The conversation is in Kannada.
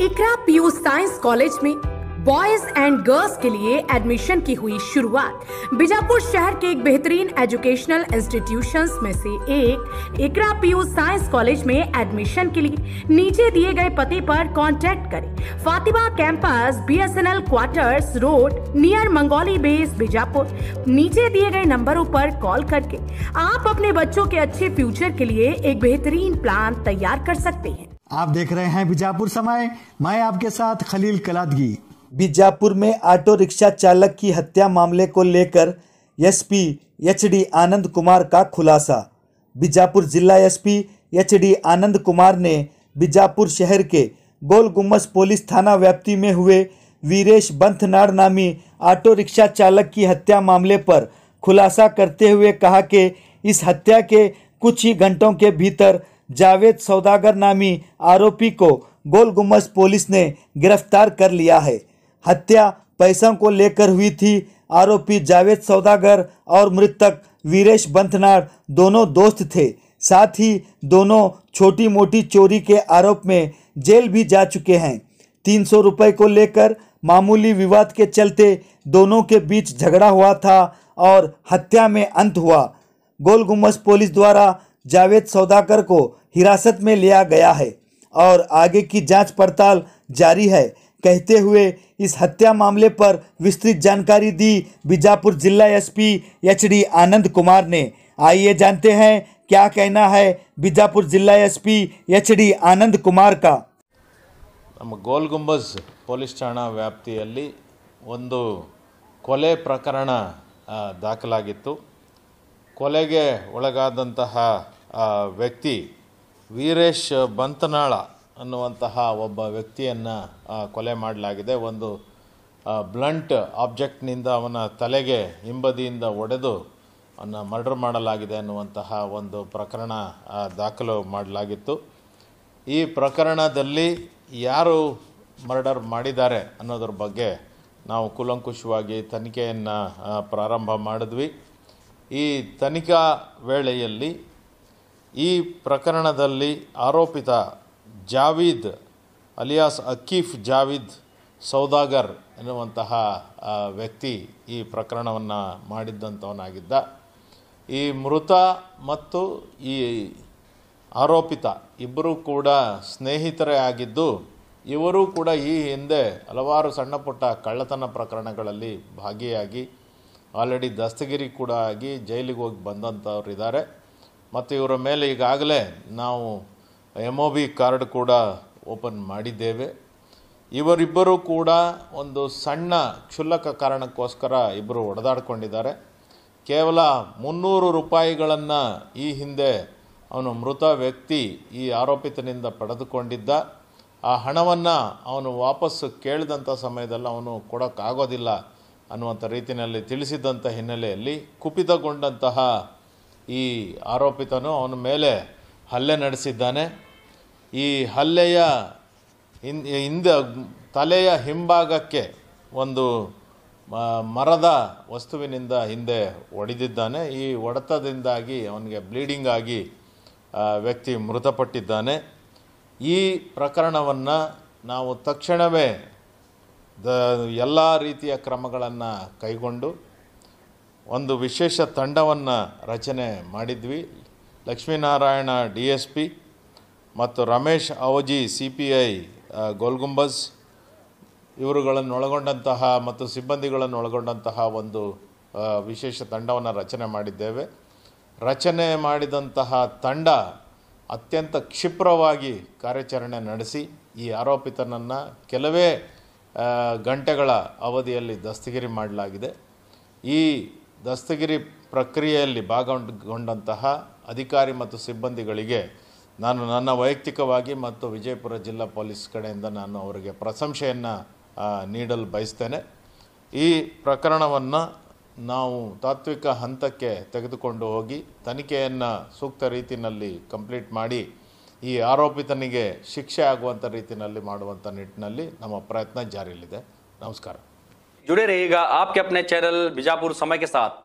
इकरा पीयू साइंस कॉलेज में बॉयज एंड गर्ल्स के लिए एडमिशन की हुई शुरुआत बीजापुर शहर के एक बेहतरीन एजुकेशनल इंस्टीट्यूशंस में से एक इकरा पीयू साइंस कॉलेज में एडमिशन के लिए नीचे दिए गए पते पर कांटेक्ट करें Fatima campus BSNL quarters road near Mangoli base Bijapur नीचे दिए गए नंबरों पर कॉल करके आप अपने बच्चों के अच्छे फ्यूचर के लिए एक बेहतरीन प्लान तैयार कर सकते हैं आप देख रहे हैं बीजापुर समय मैं आपके साथ खलील कलादगी बीजापुर में ऑटो रिक्शा चालक की हत्या मामले को लेकर एसपी एचडी आनंद कुमार का खुलासा बीजापुर जिला एसपी एचडी आनंद कुमार ने बीजापुर शहर के गोल गुम्बस पुलिस थाना व्याप्ति में हुए वीरेश बंथनाड़ नामी ऑटो रिक्शा चालक की हत्या मामले पर खुलासा करते हुए कहा कि इस हत्या के कुछ ही घंटों के भीतर जावेद सौदागर नामी आरोपी को गोल गुम्बज पुलिस ने गिरफ्तार कर लिया है हत्या पैसों को लेकर हुई थी आरोपी जावेद सौदागर और मृतक वीरेश बंथनार दोनों दोस्त थे साथ ही दोनों छोटी मोटी चोरी के आरोप में जेल भी जा चुके हैं तीन सौ रुपये को लेकर मामूली विवाद के चलते दोनों के बीच झगड़ा हुआ था और हत्या में अंत हुआ गोल पुलिस द्वारा जावेद सौदाकर को हिरासत में लिया गया है और आगे की जांच पड़ताल जारी है कहते हुए इस हत्या मामले पर विस्तृत जानकारी दी बीजापुर जिला एसपी एचडी आनंद कुमार ने आइए जानते हैं क्या कहना है बीजापुर जिला एसपी पी आनंद कुमार का नम गोल गुंबज पोलिस ठाना व्याप्त कोले प्रकरण ಪ್ರಕರಣ ಕೊಲೆಗೆ ಒಳಗಾದಂತಹ ವ್ಯಕ್ತಿ ವೀರೇಶ್ ಬಂತನಾಳ ಅನ್ನುವಂತಹ ಒಬ್ಬ ವ್ಯಕ್ತಿಯನ್ನು ಕೊಲೆ ಮಾಡಲಾಗಿದೆ ಒಂದು ಬ್ಲಂಟ್ ಆಬ್ಜೆಕ್ಟ್ನಿಂದ ಅವನ ತಲೆಗೆ ಹಿಂಬದಿಯಿಂದ ಒಡೆದು ಅವನ ಮರ್ಡರ್ ಮಾಡಲಾಗಿದೆ ಅನ್ನುವಂತಹ ಒಂದು ಪ್ರಕರಣ ದಾಖಲು ಮಾಡಲಾಗಿತ್ತು ಈ ಪ್ರಕರಣದಲ್ಲಿ ಯಾರು ಮರ್ಡರ್ ಮಾಡಿದ್ದಾರೆ ಅನ್ನೋದ್ರ ಬಗ್ಗೆ ನಾವು ಕೂಲಂಕುಷವಾಗಿ ತನಿಖೆಯನ್ನು ಪ್ರಾರಂಭ ಮಾಡಿದ್ವಿ ಈ ತನಿಖಾ ವೇಳೆಯಲ್ಲಿ ಈ ಪ್ರಕರಣದಲ್ಲಿ ಆರೋಪಿತ ಜಾವೀದ್ ಅಲಿಯಾಸ್ ಅಕೀಫ್ ಜಾವೀದ್ ಸೌದಾಗರ್ ಎನ್ನುವಂತಹ ವ್ಯಕ್ತಿ ಈ ಪ್ರಕರಣವನ್ನು ಮಾಡಿದ್ದಂಥವನಾಗಿದ್ದ ಈ ಮೃತ ಮತ್ತು ಈ ಆರೋಪಿತ ಇಬ್ಬರೂ ಕೂಡ ಸ್ನೇಹಿತರೇ ಆಗಿದ್ದು ಇವರೂ ಕೂಡ ಈ ಹಿಂದೆ ಹಲವಾರು ಸಣ್ಣ ಪುಟ್ಟ ಕಳ್ಳತನ ಪ್ರಕರಣಗಳಲ್ಲಿ ಭಾಗಿಯಾಗಿ ಆಲ್ರೆಡಿ ದಸ್ತಗಿರಿ ಕೂಡ ಆಗಿ ಜೈಲಿಗೆ ಹೋಗಿ ಬಂದಂಥವ್ರು ಇದ್ದಾರೆ ಮತ್ತು ಇವರ ಮೇಲೆ ಈಗಾಗಲೇ ನಾವು ಎಮ್ ಒ ಬಿ ಕಾರ್ಡ್ ಕೂಡ ಓಪನ್ ಮಾಡಿದ್ದೇವೆ ಇವರಿಬ್ಬರೂ ಕೂಡ ಒಂದು ಸಣ್ಣ ಕ್ಷುಲ್ಲಕ ಕಾರಣಕ್ಕೋಸ್ಕರ ಇಬ್ಬರು ಒಡೆದಾಡ್ಕೊಂಡಿದ್ದಾರೆ ಕೇವಲ ಮುನ್ನೂರು ರೂಪಾಯಿಗಳನ್ನು ಈ ಹಿಂದೆ ಅವನು ಮೃತ ವ್ಯಕ್ತಿ ಈ ಆರೋಪಿತನಿಂದ ಪಡೆದುಕೊಂಡಿದ್ದ ಆ ಹಣವನ್ನು ಅವನು ವಾಪಸ್ಸು ಕೇಳಿದಂಥ ಸಮಯದಲ್ಲಿ ಅವನು ಕೊಡೋಕ್ಕಾಗೋದಿಲ್ಲ ಅನ್ನುವಂಥ ರೀತಿಯಲ್ಲಿ ತಿಳಿಸಿದ್ದಂಥ ಹಿನ್ನೆಲೆಯಲ್ಲಿ ಕುಪಿತಗೊಂಡಂತಹ ಈ ಆರೋಪಿತನು ಅವನ ಮೇಲೆ ಹಲ್ಲೆ ನಡೆಸಿದ್ದಾನೆ ಈ ಹಲ್ಲೆಯ ಹಿಂದ ತಲೆಯ ಹಿಂಭಾಗಕ್ಕೆ ಒಂದು ಮರದ ವಸ್ತುವಿನಿಂದ ಹಿಂದೆ ಒಡೆದಿದ್ದಾನೆ ಈ ಒಡೆತದಿಂದಾಗಿ ಅವನಿಗೆ ಬ್ಲೀಡಿಂಗ್ ಆಗಿ ವ್ಯಕ್ತಿ ಮೃತಪಟ್ಟಿದ್ದಾನೆ ಈ ಪ್ರಕರಣವನ್ನು ನಾವು ತಕ್ಷಣವೇ ದ ಎಲ್ಲ ರೀತಿಯ ಕ್ರಮಗಳನ್ನು ಕೈಗೊಂಡು ಒಂದು ವಿಶೇಷ ತಂಡವನ್ನು ರಚನೆ ಮಾಡಿದ್ವಿ ಲಕ್ಷ್ಮೀನಾರಾಯಣ ಡಿ ಎಸ್ ಪಿ ಮತ್ತು Ramesh Avaji C P I Golgumbaz ಇವರುಗಳನ್ನು ಒಳಗೊಂಡಂತಹ ಮತ್ತು ಸಿಬ್ಬಂದಿಗಳನ್ನು ಒಳಗೊಂಡಂತಹ ಒಂದು ವಿಶೇಷ ತಂಡವನ್ನು ರಚನೆ ಮಾಡಿದ್ದೇವೆ ರಚನೆ ಮಾಡಿದಂತಹ ತಂಡ ಅತ್ಯಂತ ಕ್ಷಿಪ್ರವಾಗಿ ಕಾರ್ಯಾಚರಣೆ ನಡೆಸಿ ಈ ಆರೋಪಿತನನ್ನು ಕೆಲವೇ ಗಂಟೆಗಳ ಅವಧಿಯಲ್ಲಿ ದಸ್ತಗಿರಿ ಮಾಡಲಾಗಿದೆ ಈ ದಸ್ತಗಿರಿ ಪ್ರಕ್ರಿಯೆಯಲ್ಲಿ ಭಾಗಗೊಂಡಂತಹ ಅಧಿಕಾರಿ ಮತ್ತು ಸಿಬ್ಬಂದಿಗಳಿಗೆ ನಾನು ನನ್ನ ವೈಯಕ್ತಿಕವಾಗಿ ಮತ್ತು ವಿಜಯಪುರ ಜಿಲ್ಲಾ ಪೊಲೀಸ್ ಕಡೆಯಿಂದ ನಾನು ಅವರಿಗೆ ಪ್ರಶಂಸೆಯನ್ನು ನೀಡಲು ಬಯಸ್ತೇನೆ ಈ ಪ್ರಕರಣವನ್ನು ನಾವು ತಾತ್ವಿಕ ಹಂತಕ್ಕೆ ತೆಗೆದುಕೊಂಡು ಹೋಗಿ ತನಿಖೆಯನ್ನು ಸೂಕ್ತ ರೀತಿಯಲ್ಲಿ ಕಂಪ್ಲೀಟ್ ಮಾಡಿ ಈ ಆರೋಪಿತನಿಗೆ ಶಿಕ್ಷೆ ಆಗುವಂಥ ರೀತಿಯಲ್ಲಿ ಮಾಡುವಂಥ ನಿಟ್ಟಿನಲ್ಲಿ ನಮ್ಮ ಪ್ರಯತ್ನ ಜಾರಿಯಲ್ಲಿದೆ ನಮಸ್ಕಾರ जुड़े ಈಗ ಆಪ್ ಕೆಪ್ನೆ चैनल बीजापुर ಸಮಯಕ್ಕೆ के